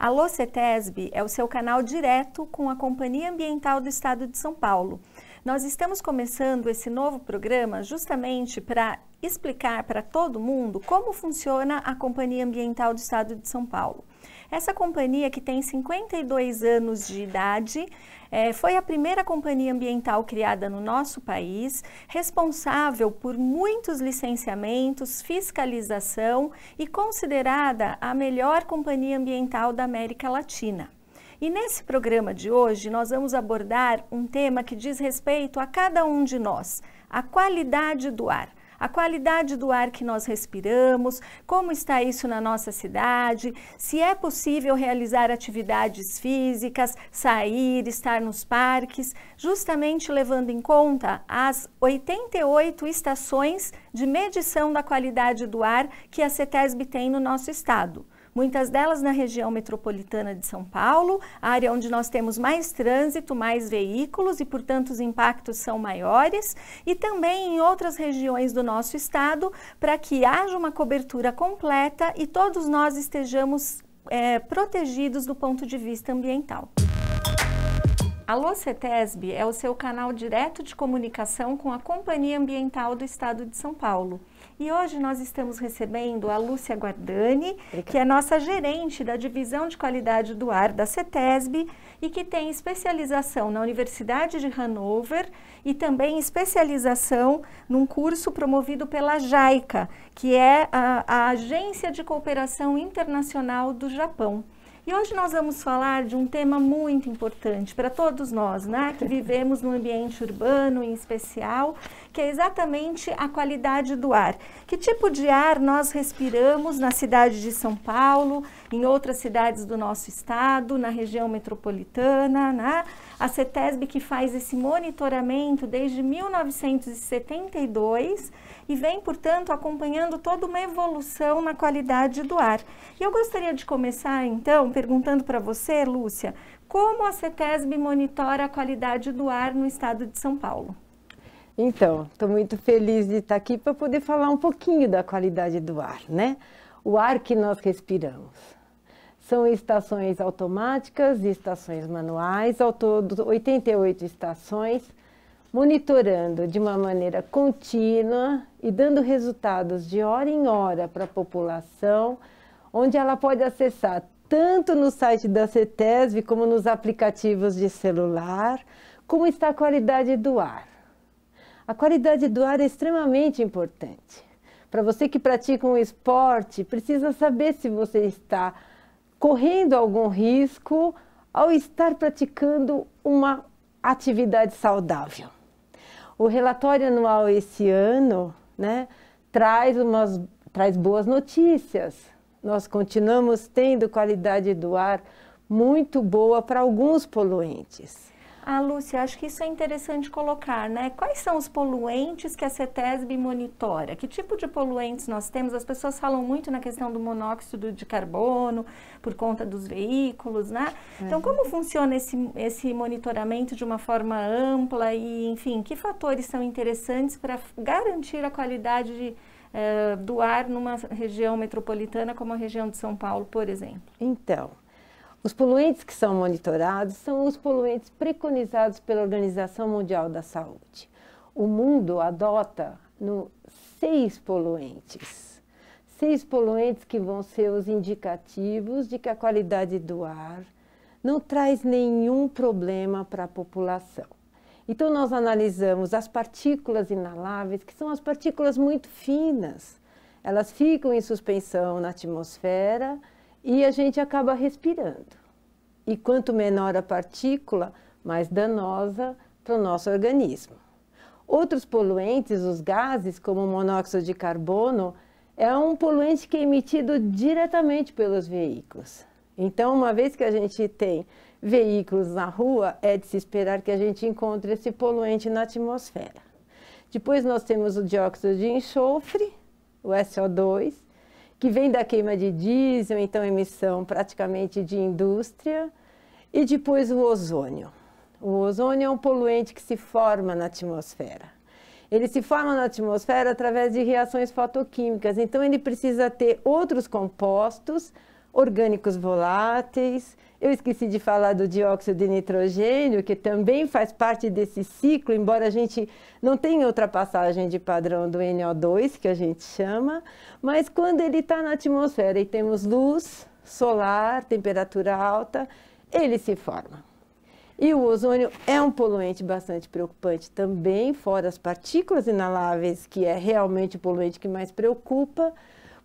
Alô CETESB é o seu canal direto com a Companhia Ambiental do Estado de São Paulo. Nós estamos começando esse novo programa justamente para explicar para todo mundo como funciona a Companhia Ambiental do Estado de São Paulo. Essa companhia, que tem 52 anos de idade, é, foi a primeira companhia ambiental criada no nosso país, responsável por muitos licenciamentos, fiscalização e considerada a melhor companhia ambiental da América Latina. E nesse programa de hoje, nós vamos abordar um tema que diz respeito a cada um de nós, a qualidade do ar a qualidade do ar que nós respiramos, como está isso na nossa cidade, se é possível realizar atividades físicas, sair, estar nos parques, justamente levando em conta as 88 estações de medição da qualidade do ar que a CETESB tem no nosso estado muitas delas na região metropolitana de São Paulo, área onde nós temos mais trânsito, mais veículos e, portanto, os impactos são maiores, e também em outras regiões do nosso estado, para que haja uma cobertura completa e todos nós estejamos é, protegidos do ponto de vista ambiental. A CETESB é o seu canal direto de comunicação com a Companhia Ambiental do Estado de São Paulo. E hoje nós estamos recebendo a Lúcia Guardani, Obrigada. que é nossa gerente da Divisão de Qualidade do Ar da CETESB e que tem especialização na Universidade de Hanover e também especialização num curso promovido pela JAICA, que é a, a Agência de Cooperação Internacional do Japão. E hoje nós vamos falar de um tema muito importante para todos nós, né, que vivemos no ambiente urbano em especial, que é exatamente a qualidade do ar. Que tipo de ar nós respiramos na cidade de São Paulo, em outras cidades do nosso estado, na região metropolitana, né? A CETESB que faz esse monitoramento desde 1972 e vem, portanto, acompanhando toda uma evolução na qualidade do ar. E eu gostaria de começar, então, perguntando para você, Lúcia, como a CETESB monitora a qualidade do ar no estado de São Paulo? Então, estou muito feliz de estar aqui para poder falar um pouquinho da qualidade do ar, né? O ar que nós respiramos. São estações automáticas e estações manuais, ao todo 88 estações monitorando de uma maneira contínua e dando resultados de hora em hora para a população, onde ela pode acessar tanto no site da CETESB como nos aplicativos de celular, como está a qualidade do ar. A qualidade do ar é extremamente importante. Para você que pratica um esporte, precisa saber se você está correndo algum risco ao estar praticando uma atividade saudável. O relatório anual esse ano né, traz, umas, traz boas notícias. Nós continuamos tendo qualidade do ar muito boa para alguns poluentes. Ah, Lúcia, acho que isso é interessante colocar, né? Quais são os poluentes que a CETESB monitora? Que tipo de poluentes nós temos? As pessoas falam muito na questão do monóxido de carbono por conta dos veículos, né? Então, uhum. como funciona esse, esse monitoramento de uma forma ampla e, enfim, que fatores são interessantes para garantir a qualidade de, eh, do ar numa região metropolitana como a região de São Paulo, por exemplo? Então, os poluentes que são monitorados são os poluentes preconizados pela Organização Mundial da Saúde. O mundo adota no seis poluentes. Seis poluentes que vão ser os indicativos de que a qualidade do ar não traz nenhum problema para a população. Então, nós analisamos as partículas inaláveis, que são as partículas muito finas. Elas ficam em suspensão na atmosfera e a gente acaba respirando. E quanto menor a partícula, mais danosa para o nosso organismo. Outros poluentes, os gases, como o monóxido de carbono, é um poluente que é emitido diretamente pelos veículos. Então, uma vez que a gente tem veículos na rua, é de se esperar que a gente encontre esse poluente na atmosfera. Depois nós temos o dióxido de enxofre, o SO2, que vem da queima de diesel, então emissão praticamente de indústria, e depois o ozônio. O ozônio é um poluente que se forma na atmosfera. Ele se forma na atmosfera através de reações fotoquímicas, então ele precisa ter outros compostos orgânicos voláteis eu esqueci de falar do dióxido de nitrogênio, que também faz parte desse ciclo, embora a gente não tenha ultrapassagem de padrão do NO2, que a gente chama, mas quando ele está na atmosfera e temos luz solar, temperatura alta, ele se forma. E o ozônio é um poluente bastante preocupante também, fora as partículas inaláveis, que é realmente o poluente que mais preocupa,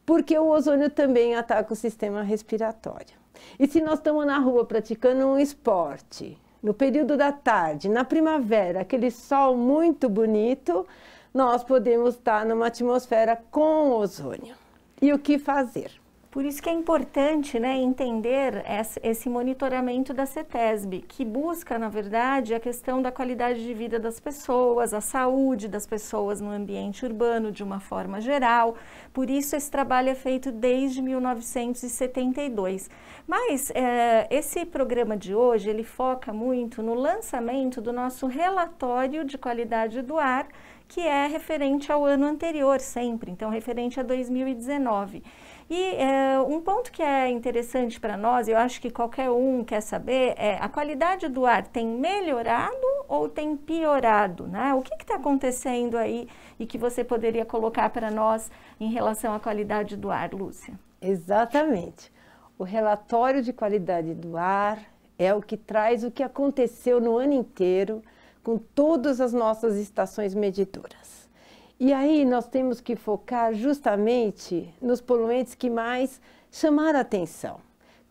porque o ozônio também ataca o sistema respiratório. E se nós estamos na rua praticando um esporte, no período da tarde, na primavera, aquele sol muito bonito, nós podemos estar numa atmosfera com ozônio. E o que fazer? Por isso que é importante né, entender esse monitoramento da CETESB, que busca, na verdade, a questão da qualidade de vida das pessoas, a saúde das pessoas no ambiente urbano de uma forma geral. Por isso, esse trabalho é feito desde 1972. Mas é, esse programa de hoje, ele foca muito no lançamento do nosso relatório de qualidade do ar, que é referente ao ano anterior sempre, então referente a 2019. E é, um ponto que é interessante para nós, eu acho que qualquer um quer saber, é a qualidade do ar tem melhorado ou tem piorado, né? O que está acontecendo aí e que você poderia colocar para nós em relação à qualidade do ar, Lúcia? Exatamente. O relatório de qualidade do ar é o que traz o que aconteceu no ano inteiro com todas as nossas estações medidoras. E aí nós temos que focar justamente nos poluentes que mais chamaram atenção.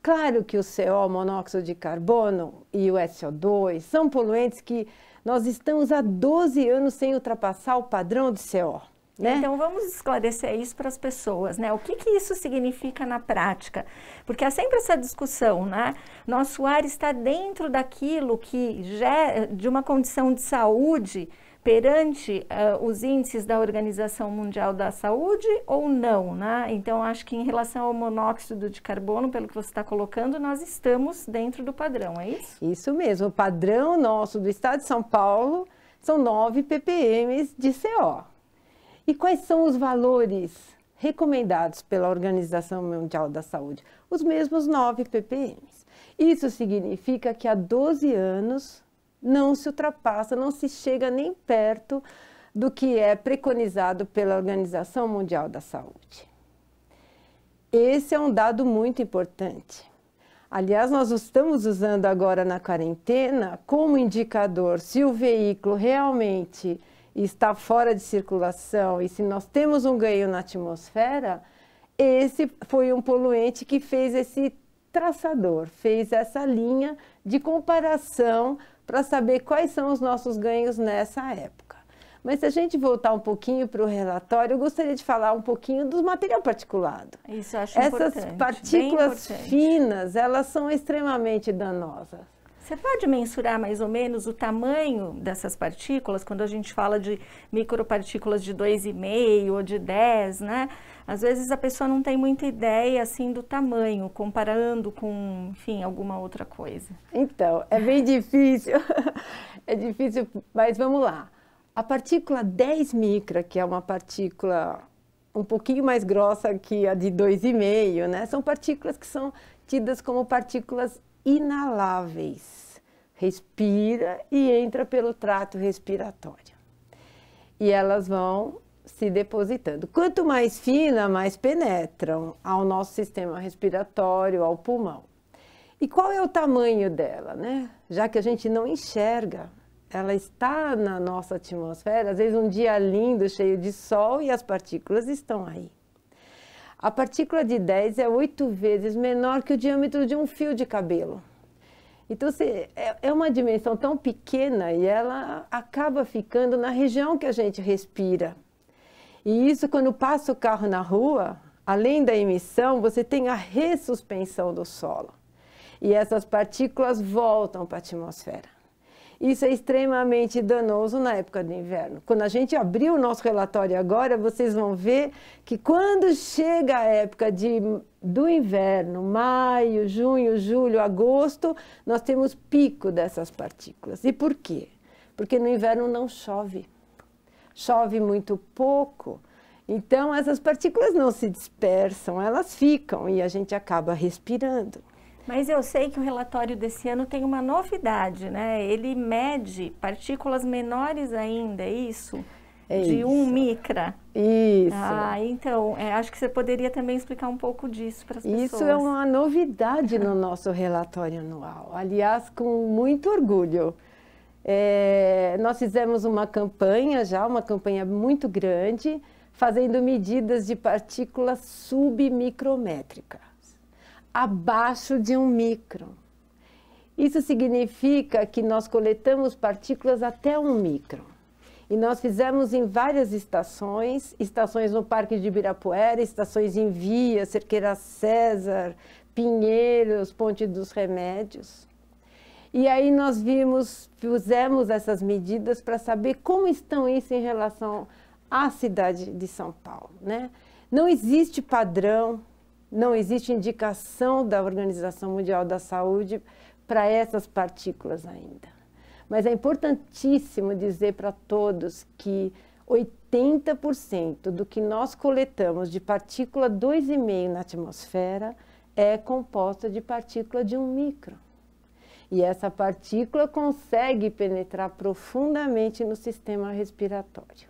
Claro que o CO, monóxido de carbono e o SO2 são poluentes que nós estamos há 12 anos sem ultrapassar o padrão de CO. Né? Então vamos esclarecer isso para as pessoas, né? O que, que isso significa na prática? Porque há sempre essa discussão, né? Nosso ar está dentro daquilo que gera de uma condição de saúde perante uh, os índices da Organização Mundial da Saúde ou não, né? Então, acho que em relação ao monóxido de carbono, pelo que você está colocando, nós estamos dentro do padrão, é isso? Isso mesmo, o padrão nosso do Estado de São Paulo são 9 ppm de CO. E quais são os valores recomendados pela Organização Mundial da Saúde? Os mesmos 9 ppm. Isso significa que há 12 anos não se ultrapassa, não se chega nem perto do que é preconizado pela Organização Mundial da Saúde. Esse é um dado muito importante. Aliás, nós estamos usando agora na quarentena como indicador se o veículo realmente está fora de circulação e se nós temos um ganho na atmosfera, esse foi um poluente que fez esse traçador, fez essa linha de comparação para saber quais são os nossos ganhos nessa época. Mas se a gente voltar um pouquinho para o relatório, eu gostaria de falar um pouquinho do material particulado. Isso acho Essas importante. partículas importante. finas, elas são extremamente danosas. Você pode mensurar mais ou menos o tamanho dessas partículas, quando a gente fala de micropartículas de 2,5 ou de 10, né? Às vezes a pessoa não tem muita ideia assim do tamanho, comparando com, enfim, alguma outra coisa. Então, é bem difícil. é difícil, mas vamos lá. A partícula 10 micra, que é uma partícula um pouquinho mais grossa que a de 2,5, né? São partículas que são tidas como partículas inaláveis. Respira e entra pelo trato respiratório. E elas vão se depositando. Quanto mais fina, mais penetram ao nosso sistema respiratório, ao pulmão. E qual é o tamanho dela, né? Já que a gente não enxerga, ela está na nossa atmosfera, às vezes um dia lindo, cheio de sol e as partículas estão aí. A partícula de 10 é oito vezes menor que o diâmetro de um fio de cabelo. Então, se, é, é uma dimensão tão pequena e ela acaba ficando na região que a gente respira. E isso, quando passa o carro na rua, além da emissão, você tem a ressuspensão do solo. E essas partículas voltam para a atmosfera. Isso é extremamente danoso na época do inverno. Quando a gente abrir o nosso relatório agora, vocês vão ver que quando chega a época de, do inverno, maio, junho, julho, agosto, nós temos pico dessas partículas. E por quê? Porque no inverno não chove chove muito pouco. Então, essas partículas não se dispersam, elas ficam e a gente acaba respirando. Mas eu sei que o relatório desse ano tem uma novidade, né? Ele mede partículas menores ainda, é isso? É de isso. um micra. Isso. Ah, então, é, acho que você poderia também explicar um pouco disso para as pessoas. Isso é uma novidade no nosso relatório anual. Aliás, com muito orgulho. É, nós fizemos uma campanha já, uma campanha muito grande, fazendo medidas de partículas submicrométricas, abaixo de um micro. Isso significa que nós coletamos partículas até um micro. E nós fizemos em várias estações, estações no Parque de Ibirapuera, estações em Via, Cerqueira César, Pinheiros, Ponte dos Remédios. E aí nós vimos, fizemos essas medidas para saber como estão isso em relação à cidade de São Paulo. Né? Não existe padrão, não existe indicação da Organização Mundial da Saúde para essas partículas ainda. Mas é importantíssimo dizer para todos que 80% do que nós coletamos de partícula 2,5 na atmosfera é composta de partícula de um micro. E essa partícula consegue penetrar profundamente no sistema respiratório.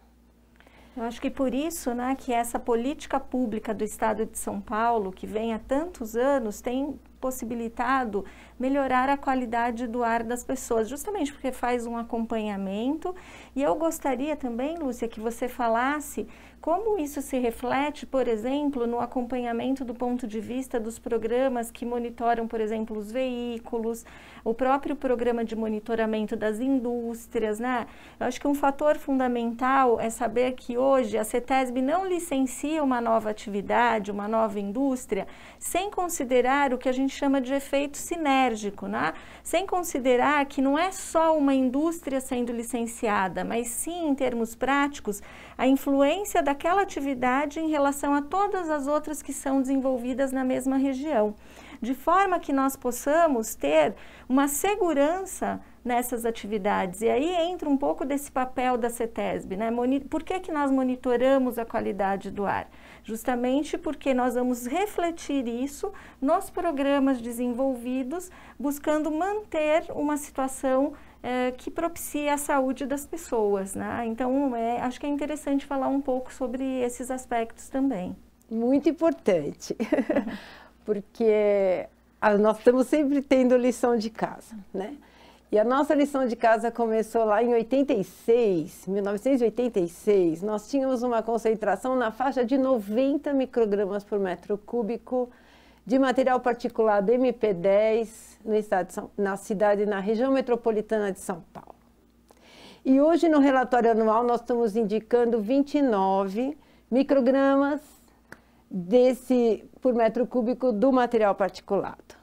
Eu acho que por isso, né, que essa política pública do Estado de São Paulo, que vem há tantos anos, tem possibilitado melhorar a qualidade do ar das pessoas, justamente porque faz um acompanhamento. E eu gostaria também, Lúcia, que você falasse como isso se reflete, por exemplo, no acompanhamento do ponto de vista dos programas que monitoram, por exemplo, os veículos, o próprio programa de monitoramento das indústrias, né? Eu acho que um fator fundamental é saber que hoje a CETESB não licencia uma nova atividade, uma nova indústria, sem considerar o que a gente gente chama de efeito sinérgico, né? sem considerar que não é só uma indústria sendo licenciada, mas sim, em termos práticos, a influência daquela atividade em relação a todas as outras que são desenvolvidas na mesma região de forma que nós possamos ter uma segurança nessas atividades. E aí entra um pouco desse papel da CETESB, né? Por que, que nós monitoramos a qualidade do ar? justamente porque nós vamos refletir isso nos programas desenvolvidos, buscando manter uma situação eh, que propicie a saúde das pessoas. Né? Então, é, acho que é interessante falar um pouco sobre esses aspectos também. Muito importante, porque ah, nós estamos sempre tendo lição de casa, né? E a nossa lição de casa começou lá em 86, 1986. Nós tínhamos uma concentração na faixa de 90 microgramas por metro cúbico de material particulado MP10 no estado São, na cidade, na região metropolitana de São Paulo. E hoje no relatório anual nós estamos indicando 29 microgramas desse por metro cúbico do material particulado.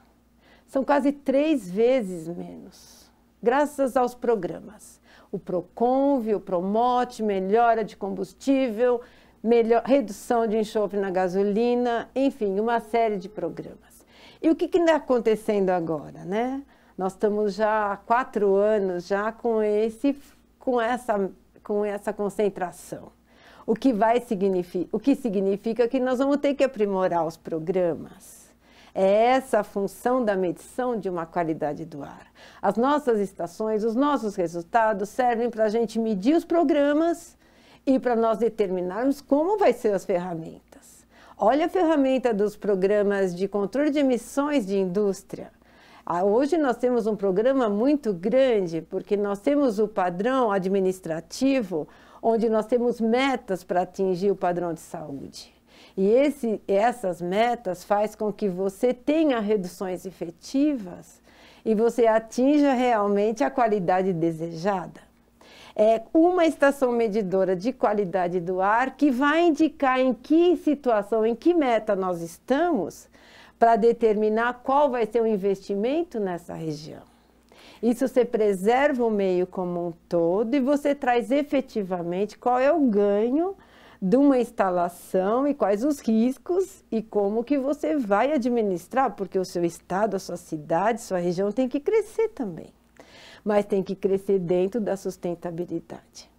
São quase três vezes menos graças aos programas. O Proconve, o Promote, melhora de combustível, melhor, redução de enxofre na gasolina, enfim, uma série de programas. E o que está acontecendo agora, né? Nós estamos já há quatro anos já com, esse, com, essa, com essa concentração. O que, vai significa, o que significa que nós vamos ter que aprimorar os programas é essa a função da medição de uma qualidade do ar. As nossas estações, os nossos resultados servem para a gente medir os programas e para nós determinarmos como vai ser as ferramentas. Olha a ferramenta dos programas de controle de emissões de indústria. Ah, hoje nós temos um programa muito grande, porque nós temos o padrão administrativo, onde nós temos metas para atingir o padrão de saúde. E esse, essas metas faz com que você tenha reduções efetivas e você atinja realmente a qualidade desejada. É uma estação medidora de qualidade do ar que vai indicar em que situação, em que meta nós estamos, para determinar qual vai ser o investimento nessa região. Isso você preserva o meio como um todo e você traz efetivamente qual é o ganho de uma instalação e quais os riscos e como que você vai administrar, porque o seu estado, a sua cidade, sua região tem que crescer também, mas tem que crescer dentro da sustentabilidade.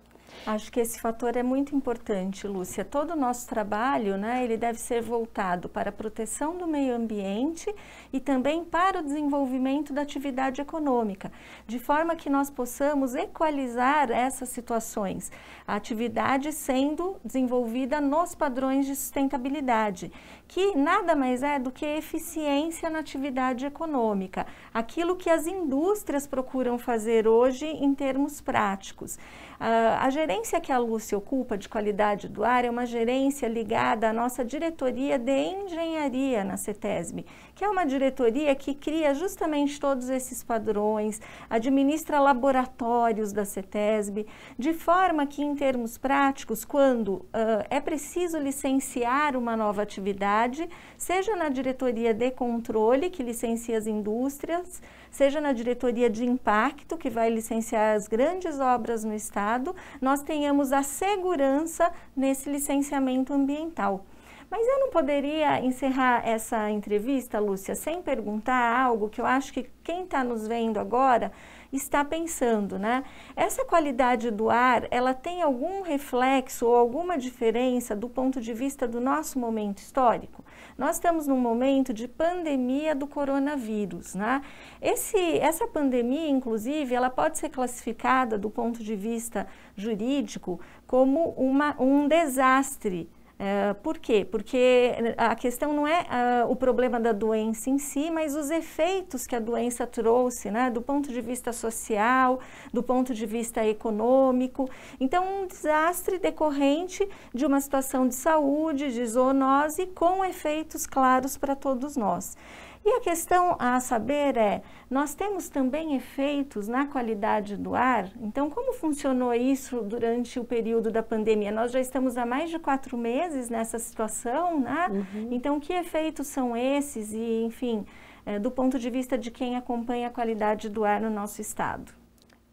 Acho que esse fator é muito importante, Lúcia. Todo o nosso trabalho, né, ele deve ser voltado para a proteção do meio ambiente e também para o desenvolvimento da atividade econômica, de forma que nós possamos equalizar essas situações. A atividade sendo desenvolvida nos padrões de sustentabilidade que nada mais é do que eficiência na atividade econômica, aquilo que as indústrias procuram fazer hoje em termos práticos. Uh, a gerência que a Lúcia ocupa de qualidade do ar é uma gerência ligada à nossa diretoria de engenharia na CETESB, que é uma diretoria que cria justamente todos esses padrões, administra laboratórios da CETESB, de forma que, em termos práticos, quando uh, é preciso licenciar uma nova atividade, seja na diretoria de controle, que licencia as indústrias, seja na diretoria de impacto, que vai licenciar as grandes obras no Estado, nós tenhamos a segurança nesse licenciamento ambiental. Mas eu não poderia encerrar essa entrevista, Lúcia, sem perguntar algo que eu acho que quem está nos vendo agora está pensando, né? Essa qualidade do ar, ela tem algum reflexo ou alguma diferença do ponto de vista do nosso momento histórico? Nós estamos num momento de pandemia do coronavírus, né? Esse, essa pandemia, inclusive, ela pode ser classificada do ponto de vista jurídico como uma, um desastre eh, por quê? Porque eh, a questão não é uh, o problema da doença em si, mas os efeitos que a doença trouxe, né? do ponto de vista social, do ponto de vista econômico. Então, um desastre decorrente de uma situação de saúde, de zoonose, com efeitos claros para todos nós. E a questão a saber é, nós temos também efeitos na qualidade do ar? Então, como funcionou isso durante o período da pandemia? Nós já estamos há mais de quatro meses nessa situação, né? Uhum. Então, que efeitos são esses? E, enfim, é, do ponto de vista de quem acompanha a qualidade do ar no nosso estado.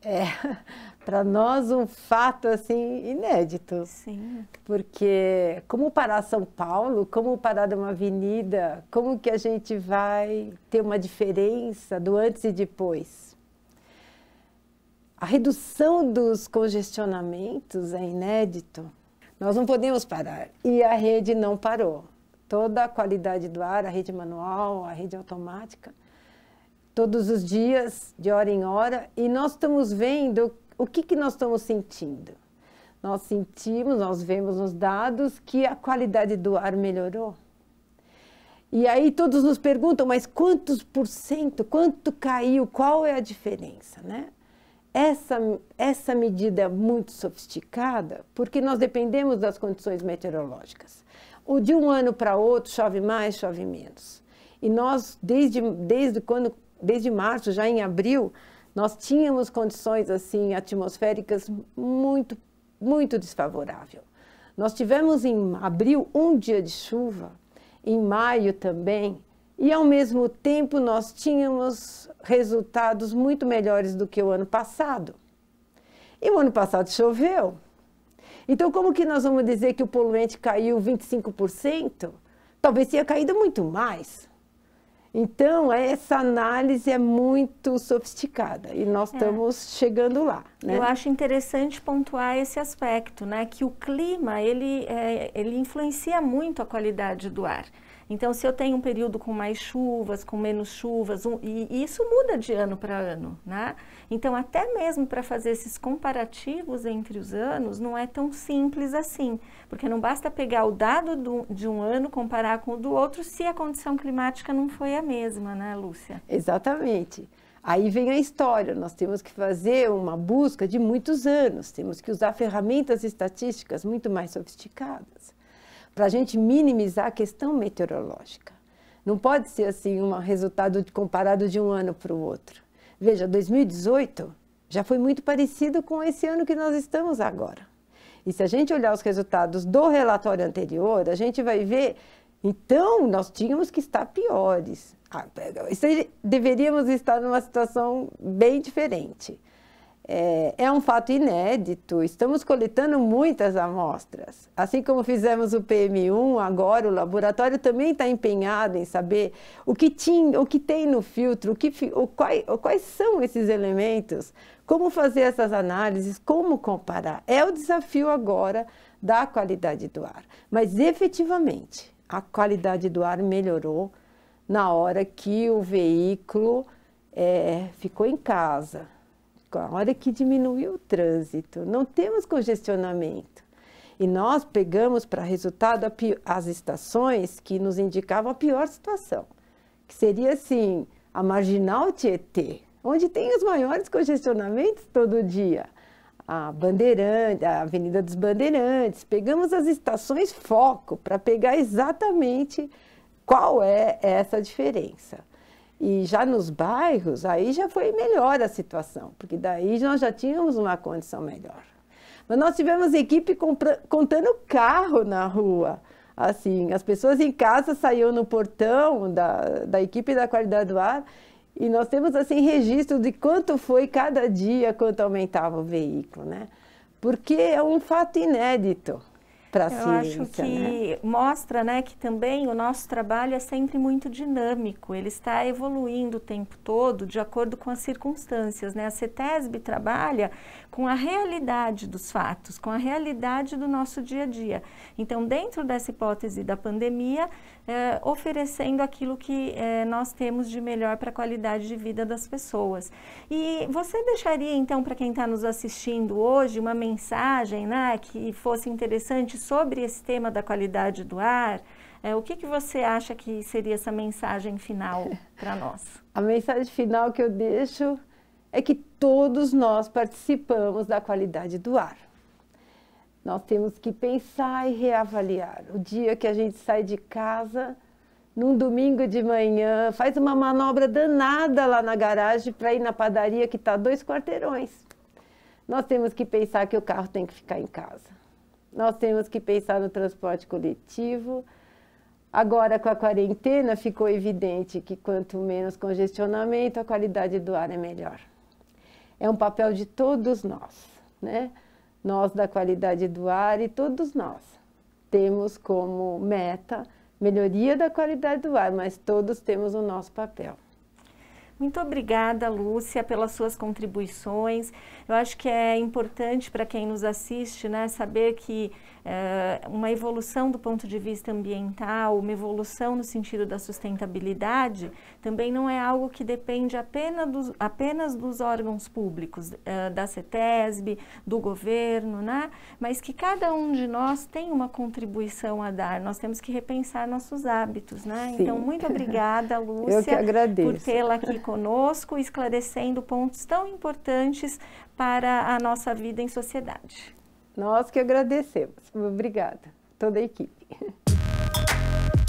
É, para nós um fato assim inédito. Sim. Porque como parar São Paulo, como parar uma avenida, como que a gente vai ter uma diferença do antes e depois? A redução dos congestionamentos é inédito. Nós não podemos parar e a rede não parou. Toda a qualidade do ar, a rede manual, a rede automática, todos os dias, de hora em hora, e nós estamos vendo o que, que nós estamos sentindo. Nós sentimos, nós vemos nos dados que a qualidade do ar melhorou. E aí todos nos perguntam, mas quantos por cento, quanto caiu, qual é a diferença, né? Essa, essa medida é muito sofisticada, porque nós dependemos das condições meteorológicas. O de um ano para outro chove mais, chove menos. E nós, desde, desde quando desde março, já em abril, nós tínhamos condições assim atmosféricas muito, muito desfavorável. Nós tivemos em abril um dia de chuva, em maio também, e ao mesmo tempo nós tínhamos resultados muito melhores do que o ano passado. E o ano passado choveu. Então, como que nós vamos dizer que o poluente caiu 25%? Talvez tenha caído muito mais. Então, essa análise é muito sofisticada e nós é. estamos chegando lá. Né? Eu acho interessante pontuar esse aspecto, né? Que o clima, ele, é, ele influencia muito a qualidade do ar. Então, se eu tenho um período com mais chuvas, com menos chuvas, um, e, e, isso muda de ano para ano, né? Então, até mesmo para fazer esses comparativos entre os anos, não é tão simples assim, porque não basta pegar o dado do, de um ano, comparar com o do outro, se a condição climática não foi a mesma, né, Lúcia? Exatamente. Aí vem a história, nós temos que fazer uma busca de muitos anos, temos que usar ferramentas estatísticas muito mais sofisticadas para a gente minimizar a questão meteorológica. Não pode ser assim um resultado comparado de um ano para o outro. Veja, 2018 já foi muito parecido com esse ano que nós estamos agora. E se a gente olhar os resultados do relatório anterior, a gente vai ver, então, nós tínhamos que estar piores. Ah, deveríamos estar numa situação bem diferente. É, é, um fato inédito. Estamos coletando muitas amostras. Assim como fizemos o PM1, agora o laboratório também está empenhado em saber o que, tinha, o que tem no filtro, o que, o quais, quais são esses elementos, como fazer essas análises, como comparar. É o desafio agora da qualidade do ar. Mas efetivamente, a qualidade do ar melhorou na hora que o veículo é, ficou em casa a hora que diminuiu o trânsito, não temos congestionamento. E nós pegamos para resultado as estações que nos indicavam a pior situação, que seria assim, a marginal Tietê, onde tem os maiores congestionamentos todo dia. A Bandeirante, a Avenida dos Bandeirantes, pegamos as estações foco para pegar exatamente qual é essa diferença. E já nos bairros, aí já foi melhor a situação, porque daí nós já tínhamos uma condição melhor. Mas nós tivemos equipe contando carro na rua. Assim, as pessoas em casa saíam no portão da, da equipe da qualidade do ar e nós temos assim registro de quanto foi cada dia, quanto aumentava o veículo, né? Porque é um fato inédito para a ciência. Eu acho que né? mostra né, que também o nosso trabalho é sempre muito dinâmico, ele está evoluindo o tempo todo de acordo com as circunstâncias. Né? A CETESB trabalha com a realidade dos fatos, com a realidade do nosso dia a dia. Então, dentro dessa hipótese da pandemia, é, oferecendo aquilo que é, nós temos de melhor para a qualidade de vida das pessoas. E você deixaria, então, para quem está nos assistindo hoje, uma mensagem né, que fosse interessante sobre esse tema da qualidade do ar? É, o que, que você acha que seria essa mensagem final para nós? A mensagem final que eu deixo é que todos nós participamos da qualidade do ar. Nós temos que pensar e reavaliar. O dia que a gente sai de casa, num domingo de manhã, faz uma manobra danada lá na garagem para ir na padaria que está dois quarteirões. Nós temos que pensar que o carro tem que ficar em casa. Nós temos que pensar no transporte coletivo. Agora, com a quarentena, ficou evidente que quanto menos congestionamento, a qualidade do ar é melhor é um papel de todos nós, né? Nós da qualidade do ar e todos nós temos como meta melhoria da qualidade do ar, mas todos temos o nosso papel. Muito obrigada, Lúcia, pelas suas contribuições. Eu acho que é importante para quem nos assiste né, saber que é, uma evolução do ponto de vista ambiental, uma evolução no sentido da sustentabilidade, também não é algo que depende apenas dos, apenas dos órgãos públicos, é, da CETESB, do governo, né? mas que cada um de nós tem uma contribuição a dar. Nós temos que repensar nossos hábitos. Né? Então, muito obrigada, Lúcia, por tê-la aqui conosco, esclarecendo pontos tão importantes para a nossa vida em sociedade. Nós que agradecemos. Obrigada, toda a equipe.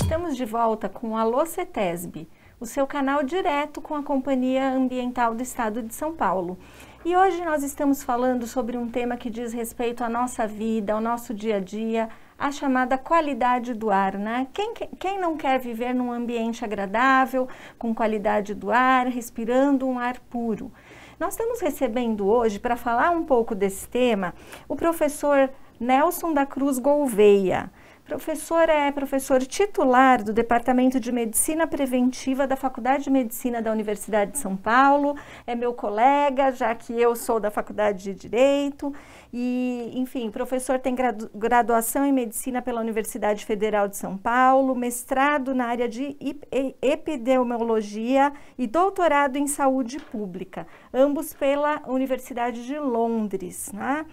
Estamos de volta com a Locetesb, o seu canal direto com a Companhia Ambiental do Estado de São Paulo. E hoje nós estamos falando sobre um tema que diz respeito à nossa vida, ao nosso dia a dia, a chamada qualidade do ar, né? Quem, quem não quer viver num ambiente agradável, com qualidade do ar, respirando um ar puro? Nós estamos recebendo hoje, para falar um pouco desse tema, o professor Nelson da Cruz Gouveia. Professor é professor titular do Departamento de Medicina Preventiva da Faculdade de Medicina da Universidade de São Paulo, é meu colega, já que eu sou da Faculdade de Direito. E, enfim, professor tem graduação em medicina pela Universidade Federal de São Paulo, mestrado na área de epidemiologia e doutorado em saúde pública, ambos pela Universidade de Londres. Né?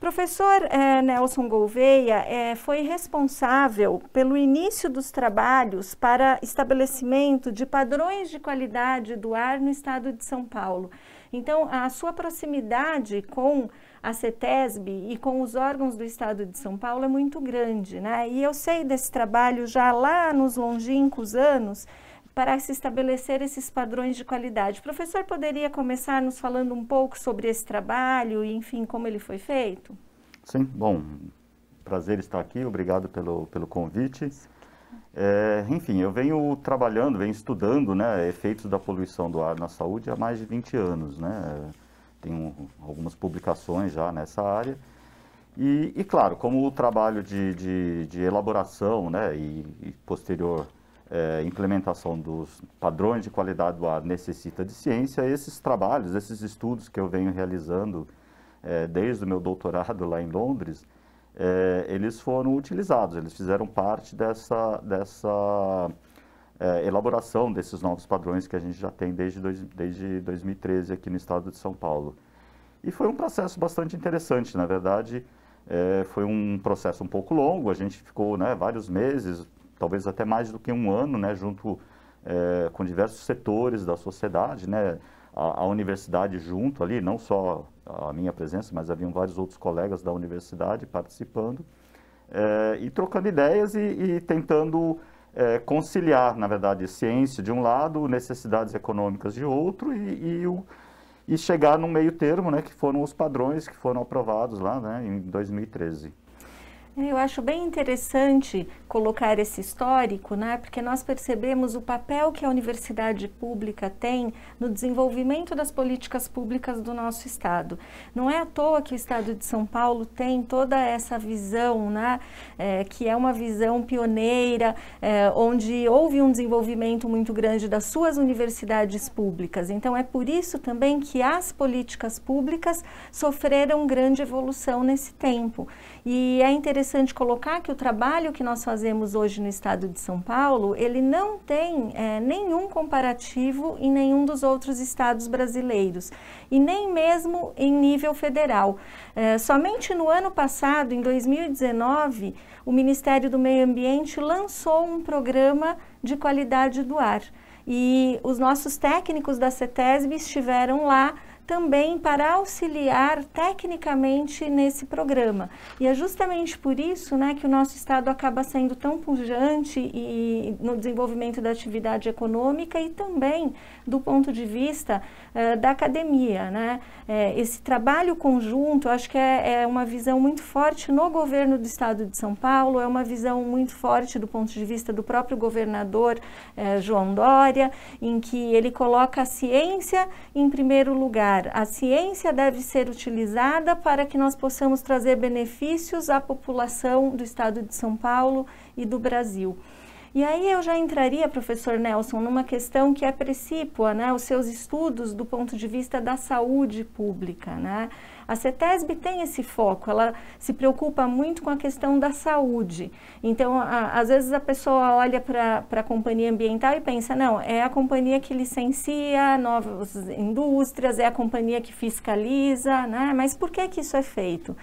Professor eh, Nelson Gouveia eh, foi responsável pelo início dos trabalhos para estabelecimento de padrões de qualidade do ar no estado de São Paulo. Então, a sua proximidade com a CETESB e com os órgãos do Estado de São Paulo é muito grande, né? E eu sei desse trabalho já lá nos longínquos anos para se estabelecer esses padrões de qualidade. O professor poderia começar nos falando um pouco sobre esse trabalho e, enfim, como ele foi feito? Sim, bom, prazer estar aqui, obrigado pelo, pelo convite. É, enfim, eu venho trabalhando, venho estudando né, efeitos da poluição do ar na saúde há mais de 20 anos. Né? Tenho algumas publicações já nessa área. E, e claro, como o trabalho de, de, de elaboração né, e, e posterior é, implementação dos padrões de qualidade do ar necessita de ciência, esses trabalhos, esses estudos que eu venho realizando é, desde o meu doutorado lá em Londres, é, eles foram utilizados, eles fizeram parte dessa, dessa elaboração desses novos padrões que a gente já tem desde, dois, desde 2013 aqui no estado de São Paulo. E foi um processo bastante interessante, na verdade, é, foi um processo um pouco longo, a gente ficou né, vários meses talvez até mais do que um ano, né, junto é, com diversos setores da sociedade, né, a, a, universidade junto ali, não só a minha presença, mas haviam vários outros colegas da universidade participando é, e trocando ideias e, e tentando é, conciliar, na verdade, ciência de um lado, necessidades econômicas de outro e, e o e chegar num meio termo, né, que foram os padrões que foram aprovados lá, né, em 2013. É, eu acho bem interessante colocar esse histórico, né? porque nós percebemos o papel que a universidade pública tem no desenvolvimento das políticas públicas do nosso Estado. Não é à toa que o Estado de São Paulo tem toda essa visão, né? É, que é uma visão pioneira, é, onde houve um desenvolvimento muito grande das suas universidades públicas. Então, é por isso também que as políticas públicas sofreram grande evolução nesse tempo. E é interessante colocar que o trabalho que nós fazemos hoje no estado de São Paulo, ele não tem é, nenhum comparativo em nenhum dos outros estados brasileiros e nem mesmo em nível federal. É, somente no ano passado, em 2019, o Ministério do Meio Ambiente lançou um programa de qualidade do ar. E os nossos técnicos da CETESB estiveram lá também para auxiliar tecnicamente nesse programa. E é justamente por isso né, que o nosso Estado acaba sendo tão pujante e, no desenvolvimento da atividade econômica e também do ponto de vista uh, da academia. Né? É, esse trabalho conjunto, acho que é, é uma visão muito forte no governo do Estado de São Paulo, é uma visão muito forte do ponto de vista do próprio governador eh, João Dória, em que ele coloca a ciência em primeiro lugar lugar, a ciência deve ser utilizada para que nós possamos trazer benefícios à população do estado de São Paulo e do Brasil. E aí eu já entraria, professor Nelson, numa questão que é precípua, né? Os seus estudos do ponto de vista da saúde pública, né? A CETESB tem esse foco, ela se preocupa muito com a questão da saúde. Então, a, às vezes a pessoa olha para a companhia ambiental e pensa, não, é a companhia que licencia novas indústrias, é a companhia que fiscaliza, né? Mas por que que isso é feito?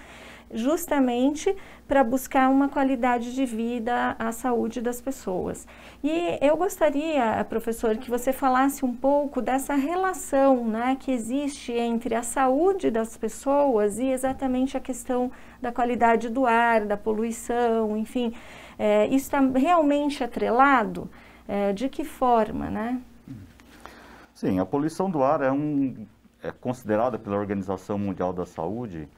justamente para buscar uma qualidade de vida, a saúde das pessoas. E eu gostaria, professor, que você falasse um pouco dessa relação né, que existe entre a saúde das pessoas e exatamente a questão da qualidade do ar, da poluição, enfim. É, isso está realmente atrelado? É, de que forma, né? Sim, a poluição do ar é, um, é considerada pela Organização Mundial da Saúde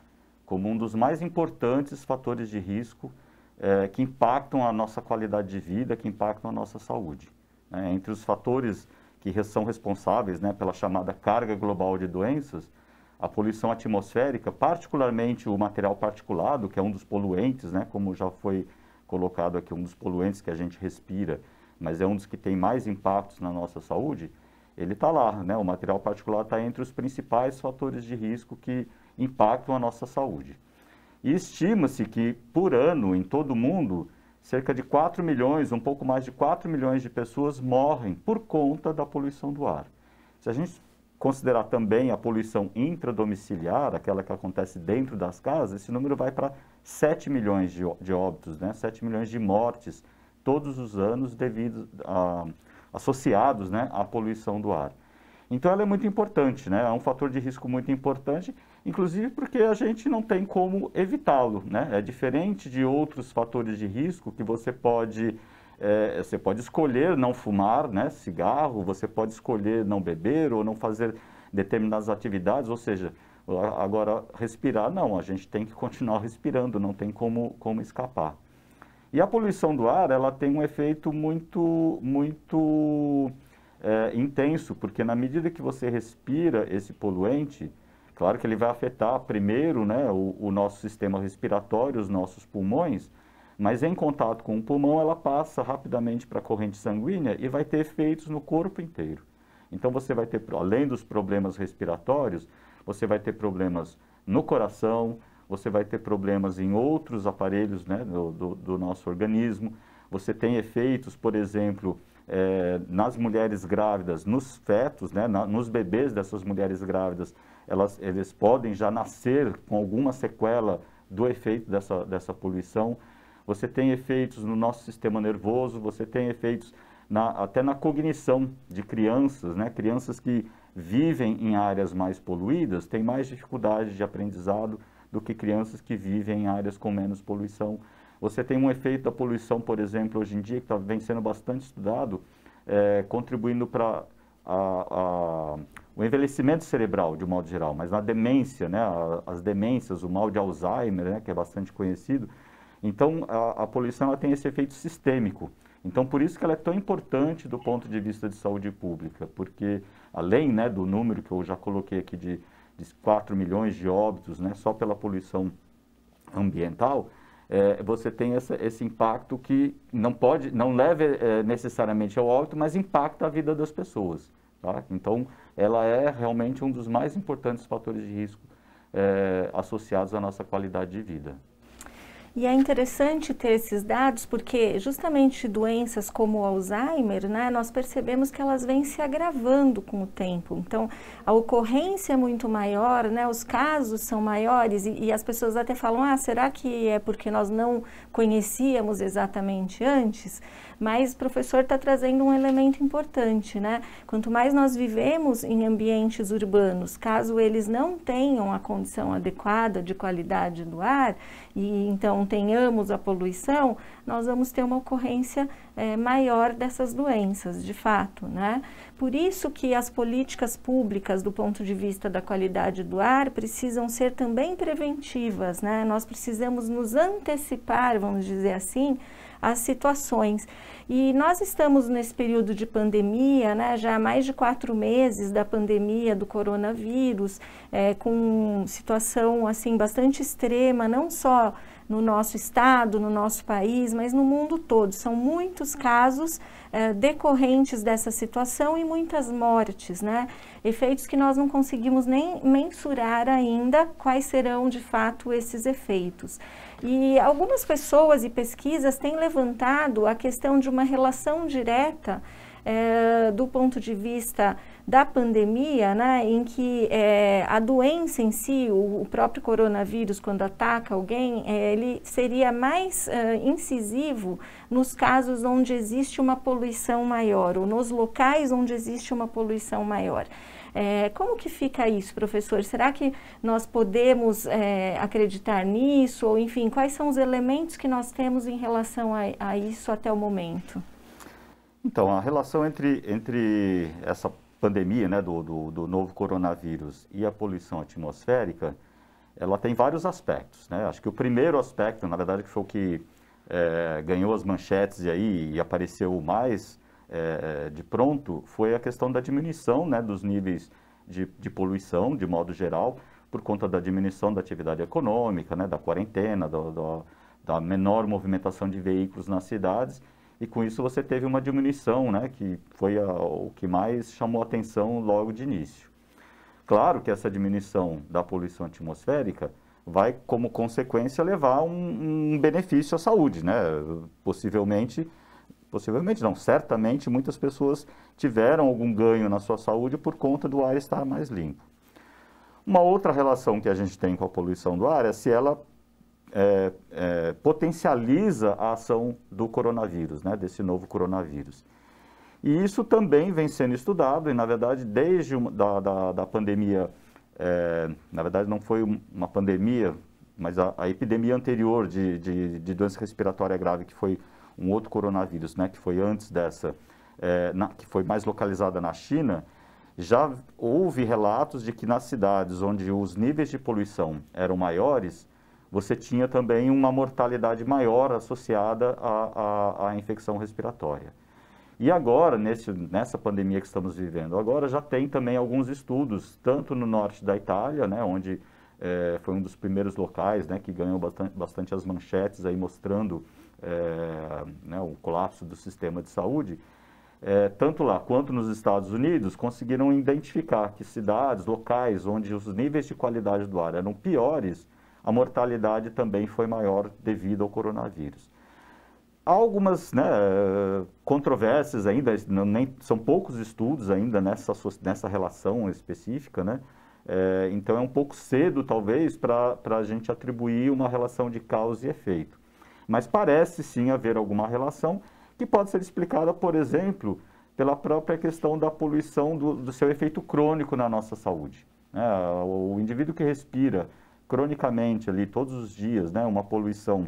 como um dos mais importantes fatores de risco é, que impactam a nossa qualidade de vida, que impactam a nossa saúde. Né? entre os fatores que são responsáveis né, pela chamada carga global de doenças, a poluição atmosférica, particularmente o material particulado, que é um dos poluentes, né, como já foi colocado aqui, um dos poluentes que a gente respira, mas é um dos que tem mais impactos na nossa saúde, ele está lá, né? O material particulado está entre os principais fatores de risco que impactam a nossa saúde. E estima-se que, por ano, em todo o mundo, cerca de 4 milhões, um pouco mais de 4 milhões de pessoas morrem por conta da poluição do ar. Se a gente considerar também a poluição intradomiciliar, aquela que acontece dentro das casas, esse número vai para 7 milhões de, de óbitos, né? 7 milhões de mortes todos os anos devido a, associados né, à poluição do ar. Então ela é muito importante, né? é um fator de risco muito importante inclusive porque a gente não tem como evitá-lo, né? É diferente de outros fatores de risco que você pode é, você pode escolher não fumar, né, cigarro, você pode escolher não beber ou não fazer determinadas atividades, ou seja, agora respirar não, a gente tem que continuar respirando, não tem como como escapar. E a poluição do ar, ela tem um efeito muito muito é, intenso, porque na medida que você respira esse poluente, Claro que ele vai afetar primeiro né, o, o, nosso sistema respiratório, os nossos pulmões, mas em contato com o pulmão ela passa rapidamente para a corrente sanguínea e vai ter efeitos no corpo inteiro. Então você vai ter, além dos problemas respiratórios, você vai ter problemas no coração, você vai ter problemas em outros aparelhos né, do, do, do nosso organismo, você tem efeitos, por exemplo, é, nas mulheres grávidas, nos fetos, né, na, nos bebês dessas mulheres grávidas, elas, eles podem já nascer com alguma sequela do efeito dessa, dessa poluição. Você tem efeitos no nosso sistema nervoso, você tem efeitos na, até na cognição de crianças, né? Crianças que vivem em áreas mais poluídas têm mais dificuldade de aprendizado do que crianças que vivem em áreas com menos poluição. Você tem um efeito da poluição, por exemplo, hoje em dia, que tá, vem sendo bastante estudado, é, contribuindo para a, a, o envelhecimento cerebral, de um modo geral, mas na demência, né, as demências, o mal de Alzheimer, né, que é bastante conhecido. Então, a, a poluição ela tem esse efeito sistêmico. Então, por isso que ela é tão importante do ponto de vista de saúde pública, porque além né, do número que eu já coloquei aqui de, de 4 milhões de óbitos né, só pela poluição ambiental, é, você tem essa, esse impacto que não pode, não leva é, necessariamente ao óbito, mas impacta a vida das pessoas. Tá? Então, ela é realmente um dos mais importantes fatores de risco eh, associados à nossa qualidade de vida. E é interessante ter esses dados porque justamente doenças como o Alzheimer, né, nós percebemos que elas vêm se agravando com o tempo. Então, a ocorrência é muito maior, né, os casos são maiores e, e as pessoas até falam, ah, será que é porque nós não conhecíamos exatamente antes? Mas o professor está trazendo um elemento importante, né? Quanto mais nós vivemos em ambientes urbanos, caso eles não tenham a condição adequada de qualidade do ar, e então contenhamos a poluição, nós vamos ter uma ocorrência é, maior dessas doenças, de fato, né? Por isso que as políticas públicas, do ponto de vista da qualidade do ar, precisam ser também preventivas, né? Nós precisamos nos antecipar, vamos dizer assim, as situações. E nós estamos nesse período de pandemia, né, já há mais de quatro meses da pandemia do coronavírus, é, com situação assim bastante extrema, não só no nosso estado, no nosso país, mas no mundo todo. São muitos casos é, decorrentes dessa situação e muitas mortes, né? Efeitos que nós não conseguimos nem mensurar ainda quais serão de fato esses efeitos. E algumas pessoas e pesquisas têm levantado a questão de uma relação direta é, do ponto de vista da pandemia, né, em que é, a doença em si, o, o, próprio coronavírus, quando ataca alguém, é, ele seria mais é, incisivo nos casos onde existe uma poluição maior ou nos locais onde existe uma poluição maior. É, como que fica isso, professor? Será que nós podemos é, acreditar nisso? Ou, enfim, quais são os elementos que nós temos em relação a, a isso até o momento? Então, a relação entre, entre essa pandemia né, do, do, do, novo coronavírus e a poluição atmosférica, ela tem vários aspectos. Né? Acho que o primeiro aspecto, na verdade, que foi o que é, ganhou as manchetes e aí e apareceu mais, é, é, de pronto foi a questão da diminuição né, dos níveis de, de, poluição, de modo geral, por conta da diminuição da atividade econômica, né, da quarentena, do, do, da menor movimentação de veículos nas cidades. E com isso você teve uma diminuição, né, que foi a, o que mais chamou atenção logo de início. Claro que essa diminuição da poluição atmosférica vai, como consequência, levar um, um benefício à saúde, né? Possivelmente possivelmente não, certamente muitas pessoas tiveram algum ganho na sua saúde por conta do ar estar mais limpo. Uma outra relação que a gente tem com a poluição do ar é se ela é, é, potencializa a ação do coronavírus, né, desse novo coronavírus. E isso também vem sendo estudado, e na verdade, desde uma, da, da, da, pandemia, é, na verdade não foi uma pandemia, mas a, a epidemia anterior de, de, de doença respiratória grave que foi um outro coronavírus, né, que foi antes dessa, é, na, que foi mais localizada na China, já houve relatos de que nas cidades onde os níveis de poluição eram maiores, você tinha também uma mortalidade maior associada à, à, à infecção respiratória. E agora, nesse, nessa pandemia que estamos vivendo agora, já tem também alguns estudos, tanto no norte da Itália, né, onde é, foi um dos primeiros locais né, que ganhou bastante, bastante as manchetes, aí mostrando é, né, o colapso do sistema de saúde, é, tanto lá quanto nos Estados Unidos, conseguiram identificar que cidades, locais onde os níveis de qualidade do ar eram piores, a mortalidade também foi maior devido ao coronavírus. Há algumas né, controvérsias ainda, não, nem, são poucos estudos ainda nessa, nessa relação específica, né? É, então é um pouco cedo, talvez, para a gente atribuir uma relação de causa e efeito. Mas parece sim haver alguma relação que pode ser explicada, por exemplo, pela própria questão da poluição, do, do seu efeito crônico na nossa saúde. Né? O indivíduo que respira cronicamente ali todos os dias né, uma poluição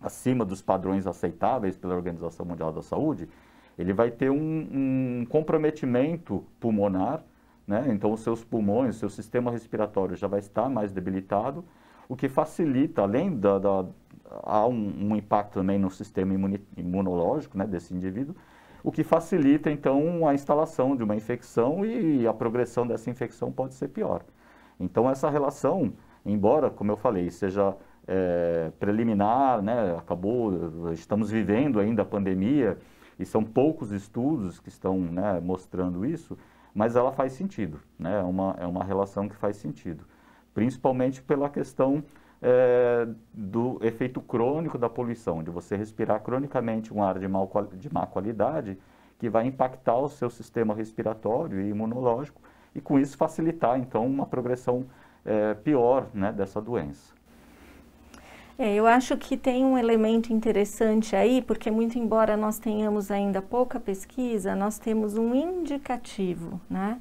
acima dos padrões aceitáveis pela Organização Mundial da Saúde, ele vai ter um, um comprometimento pulmonar, né? então os seus pulmões, seu sistema respiratório já vai estar mais debilitado o que facilita, além da, da há um, um, impacto também no sistema imunológico né, desse indivíduo, o que facilita então a instalação de uma infecção e a progressão dessa infecção pode ser pior. Então essa relação, embora, como eu falei, seja é, preliminar, né, acabou, estamos vivendo ainda a pandemia e são poucos estudos que estão né, mostrando isso, mas ela faz sentido, né, é, uma, é uma relação que faz sentido principalmente pela questão é, do efeito crônico da poluição, de você respirar cronicamente um ar de, mal, de má qualidade, que vai impactar o seu sistema respiratório e imunológico, e com isso facilitar, então, uma progressão é, pior né, dessa doença. É, eu acho que tem um elemento interessante aí, porque muito embora nós tenhamos ainda pouca pesquisa, nós temos um indicativo, né?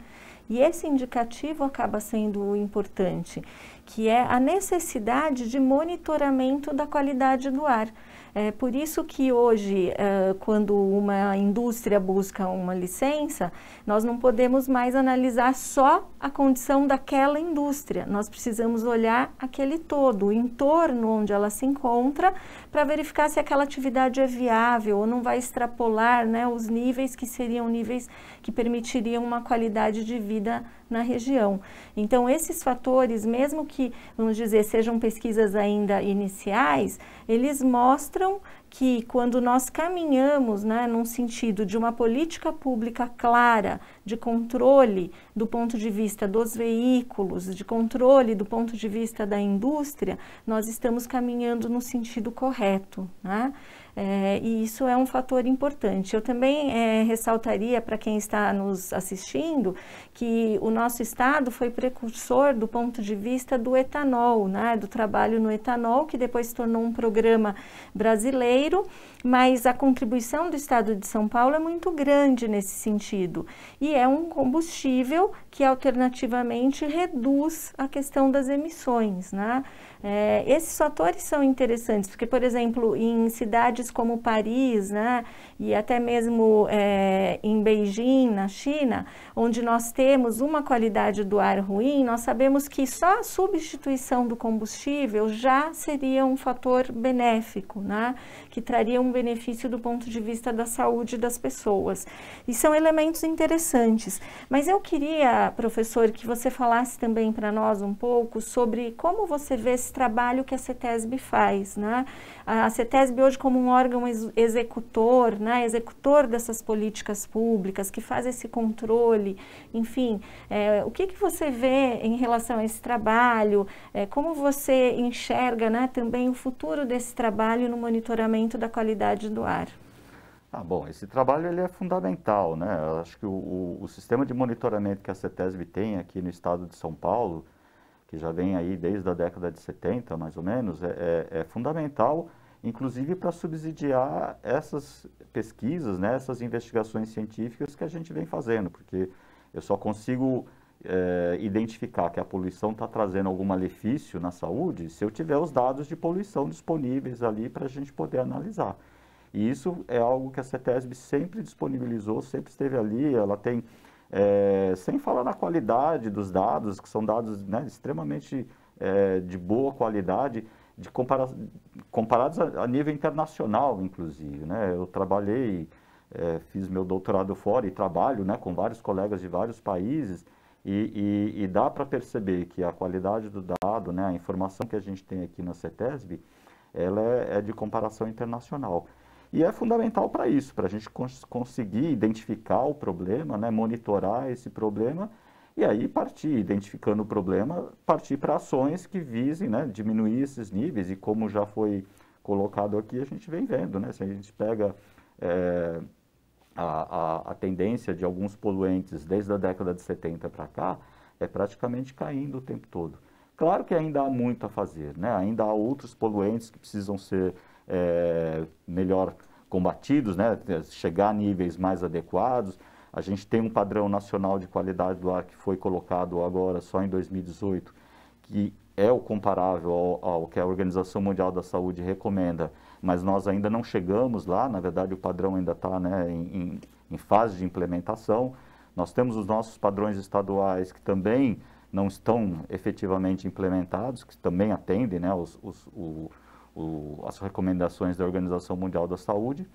E esse indicativo acaba sendo importante, que é a necessidade de monitoramento da qualidade do ar. É por isso que hoje, é, quando uma indústria busca uma licença, nós não podemos mais analisar só a condição daquela indústria. Nós precisamos olhar aquele todo, o entorno onde ela se encontra, para verificar se aquela atividade é viável ou não vai extrapolar né, os níveis que seriam níveis que permitiriam uma qualidade de vida na região. Então, esses fatores, mesmo que, vamos dizer, sejam pesquisas ainda iniciais, eles mostram que quando nós caminhamos né, num sentido de uma política pública clara, de controle do ponto de vista dos veículos, de controle do ponto de vista da indústria, nós estamos caminhando no sentido correto. Né? É, e isso é um fator importante. Eu também é, ressaltaria para quem está nos assistindo que o nosso estado foi precursor do ponto de vista do etanol, né, do trabalho no etanol, que depois se tornou um programa brasileiro, mas a contribuição do estado de São Paulo é muito grande nesse sentido. E é um combustível que alternativamente reduz a questão das emissões. Né? É, esses fatores são interessantes, porque, por exemplo, em cidades como Paris, né, e até mesmo é, em Beijing, na China, onde nós temos uma qualidade do ar ruim, nós sabemos que só a substituição do combustível já seria um fator benéfico, né, que traria um benefício do ponto de vista da saúde das pessoas. E são elementos interessantes. Mas eu queria, professor, que você falasse também para nós um pouco sobre como você vê esse esse trabalho que a CETESB faz. Né? A CETESB hoje como um órgão ex executor, né? executor dessas políticas públicas, que faz esse controle, enfim, é, o que, que você vê em relação a esse trabalho, é, como você enxerga né, também o futuro desse trabalho no monitoramento da qualidade do ar? Ah, bom, esse trabalho ele é fundamental, né? Eu acho que o, o, o, sistema de monitoramento que a CETESB tem aqui no estado de São Paulo, que já vem aí desde a década de 70, mais ou menos, é, é, é fundamental, inclusive para subsidiar essas pesquisas, né, essas investigações científicas que a gente vem fazendo, porque eu só consigo é, identificar que a poluição está trazendo algum malefício na saúde se eu tiver os dados de poluição disponíveis ali para a gente poder analisar. E isso é algo que a CETESB sempre disponibilizou, sempre esteve ali, ela tem é, sem falar na qualidade dos dados, que são dados né, extremamente é, de boa qualidade, de compara comparados a, a, nível internacional, inclusive. Né? Eu trabalhei, é, fiz meu doutorado fora e trabalho né, com vários colegas de vários países, e, e, e dá para perceber que a qualidade do dado, né, a informação que a gente tem aqui na CETESB, ela é, é de comparação internacional. E é fundamental para isso, para a gente cons conseguir identificar o problema, né, monitorar esse problema e aí partir, identificando o problema, partir para ações que visem né, diminuir esses níveis e como já foi colocado aqui, a gente vem vendo, né? Se a gente pega é, a, a, a tendência de alguns poluentes desde a década de 70 para cá, é praticamente caindo o tempo todo. Claro que ainda há muito a fazer, né? Ainda há outros poluentes que precisam ser é, melhor combatidos, né, chegar a níveis mais adequados. A gente tem um padrão nacional de qualidade do ar que foi colocado agora só em 2018, que é o comparável ao, ao que a Organização Mundial da Saúde recomenda, mas nós ainda não chegamos lá, na verdade o padrão ainda está né, em, em fase de implementação. Nós temos os nossos padrões estaduais que também não estão efetivamente implementados, que também atendem né, os, os, o, o, as recomendações da Organização Mundial da Saúde,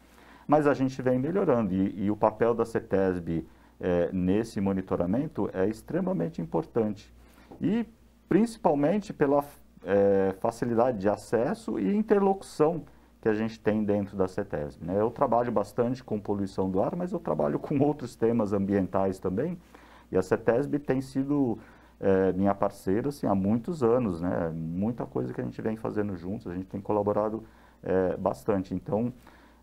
mas a gente vem melhorando e, e o papel da CETESB é, nesse monitoramento é extremamente importante e principalmente pela é, facilidade de acesso e interlocução que a gente tem dentro da CETESB. Né? Eu trabalho bastante com poluição do ar, mas eu trabalho com outros temas ambientais também e a CETESB tem sido é, minha parceira assim, há muitos anos, né? Muita coisa que a gente vem fazendo juntos, a gente tem colaborado é, bastante. Então,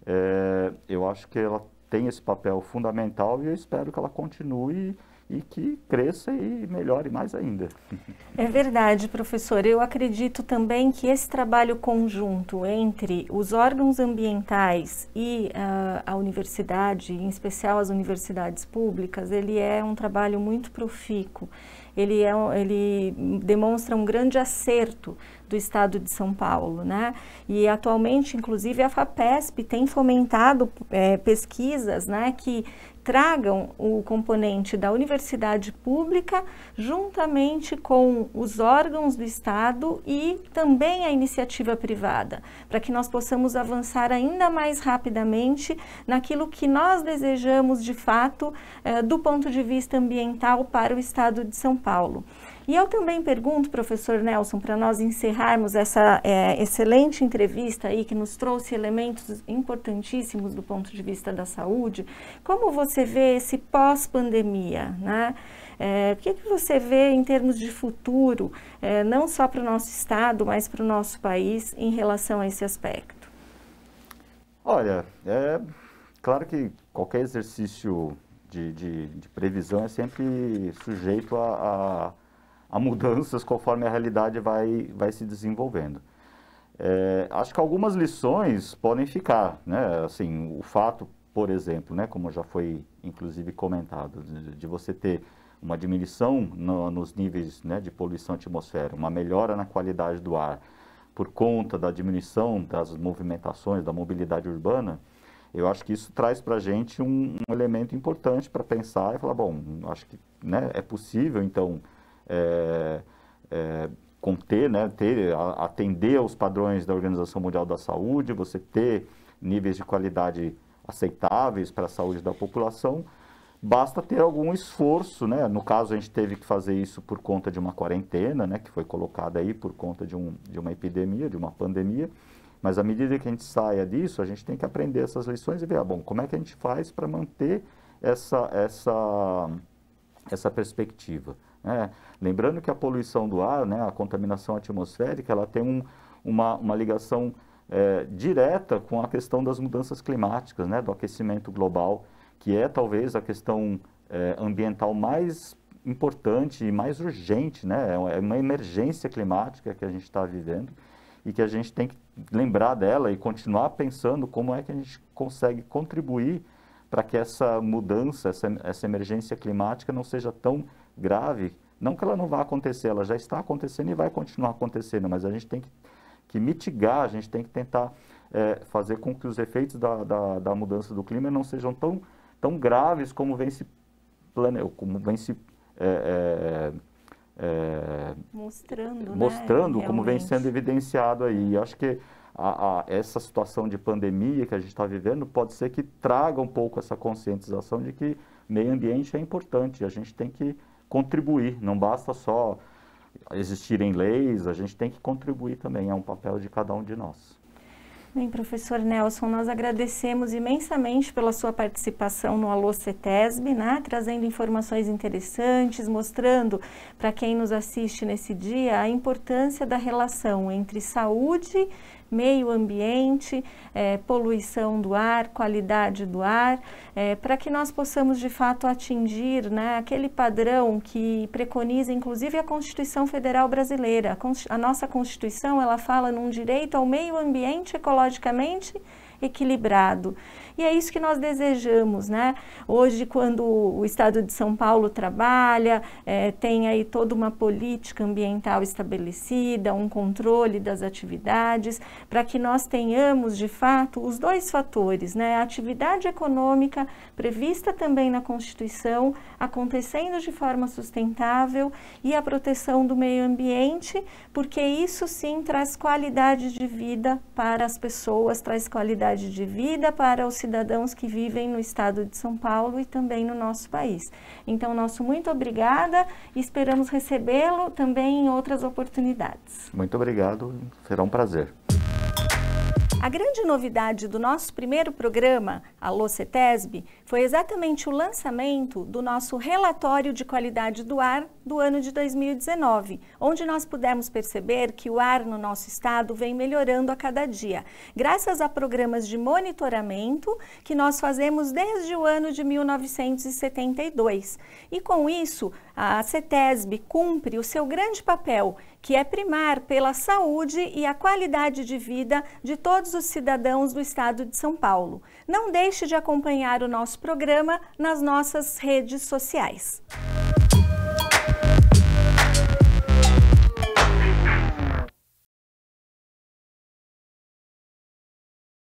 é, eu acho que ela tem esse papel fundamental e eu espero que ela continue e que cresça e melhore mais ainda. É verdade, professor. Eu acredito também que esse trabalho conjunto entre os órgãos ambientais e uh, a universidade, em especial as universidades públicas, ele é um trabalho muito profícuo ele, é ele demonstra um grande acerto do estado de São Paulo, né? E atualmente, inclusive, a FAPESP tem fomentado é, pesquisas, né, que tragam o componente da universidade pública juntamente com os órgãos do Estado e também a iniciativa privada, para que nós possamos avançar ainda mais rapidamente naquilo que nós desejamos de fato eh, do ponto de vista ambiental para o Estado de São Paulo. E eu também pergunto, professor Nelson, para nós encerrarmos essa é, excelente entrevista aí que nos trouxe elementos importantíssimos do ponto de vista da saúde, como você vê esse pós-pandemia, né? É, o que, que, você vê em termos de futuro, é, não só para o nosso estado, mas para o nosso país em relação a esse aspecto? Olha, é claro que qualquer exercício de, de, de previsão é sempre sujeito a, a a mudanças conforme a realidade vai, vai se desenvolvendo. É, acho que algumas lições podem ficar, né? Assim, o fato, por exemplo, né, como já foi inclusive comentado, de, de você ter uma diminuição no, nos níveis né, de poluição atmosférica, uma melhora na qualidade do ar por conta da diminuição das movimentações, da mobilidade urbana, eu acho que isso traz para a gente um, um, elemento importante para pensar e falar, bom, acho que né, é possível, então, é, é, conter, né, ter, atender aos padrões da Organização Mundial da Saúde, você ter níveis de qualidade aceitáveis para a saúde da população, basta ter algum esforço, né? No caso, a gente teve que fazer isso por conta de uma quarentena, né? Que foi colocada aí por conta de, um, de uma epidemia, de uma pandemia. Mas à medida que a gente saia disso, a gente tem que aprender essas lições e ver, ah, bom, como é que a gente faz para manter essa, essa, essa perspectiva, né? Lembrando que a poluição do ar, né, a contaminação atmosférica, ela tem um, uma, uma ligação é, direta com a questão das mudanças climáticas, né, do aquecimento global, que é talvez a questão é, ambiental mais importante e mais urgente, né? É uma é emergência climática que a gente está vivendo e que a gente tem que lembrar dela e continuar pensando como é que a gente consegue contribuir para que essa mudança, essa, essa emergência climática não seja tão grave não que ela não vá acontecer, ela já está acontecendo e vai continuar acontecendo, mas a gente tem que, que mitigar, a gente tem que tentar é, fazer com que os efeitos da, da, da, mudança do clima não sejam tão, tão graves como vem se, plane... como vem se é, é, mostrando, é, mostrando né? como vem sendo evidenciado aí. Acho que a, a, essa situação de pandemia que a gente está vivendo pode ser que traga um pouco essa conscientização de que meio ambiente é importante, a gente tem que contribuir, não basta só existirem leis, a gente tem que contribuir também, é um papel de cada um de nós. Bem, professor Nelson, nós agradecemos imensamente pela sua participação no Alô CETESB, né? trazendo informações interessantes, mostrando para quem nos assiste nesse dia a importância da relação entre saúde meio ambiente, é, poluição do ar, qualidade do ar, é, para que nós possamos de fato atingir né, aquele padrão que preconiza inclusive a Constituição Federal Brasileira. A, a nossa Constituição ela fala num direito ao meio ambiente ecologicamente equilibrado. E é isso que nós desejamos, né? Hoje, quando o Estado de São Paulo trabalha, é, tem aí toda uma política ambiental estabelecida, um controle das atividades, para que nós tenhamos, de fato, os dois fatores, né? A atividade econômica prevista também na Constituição, acontecendo de forma sustentável e a proteção do meio ambiente, porque isso sim traz qualidade de vida para as pessoas, traz qualidade de vida para os cidadãos que vivem no estado de São Paulo e também no nosso país. Então, nosso muito obrigada e esperamos recebê-lo também em outras oportunidades. Muito obrigado, será um prazer. A grande novidade do nosso primeiro programa, a LOCETESB, foi exatamente o lançamento do nosso relatório de qualidade do ar do ano de 2019, onde nós pudemos perceber que o ar no nosso estado vem melhorando a cada dia, graças a programas de monitoramento que nós fazemos desde o ano de 1972. E com isso, a CETESB cumpre o seu grande papel que é primar pela saúde e a qualidade de vida de todos os cidadãos do estado de São Paulo. Não deixe de acompanhar o nosso programa nas nossas redes sociais.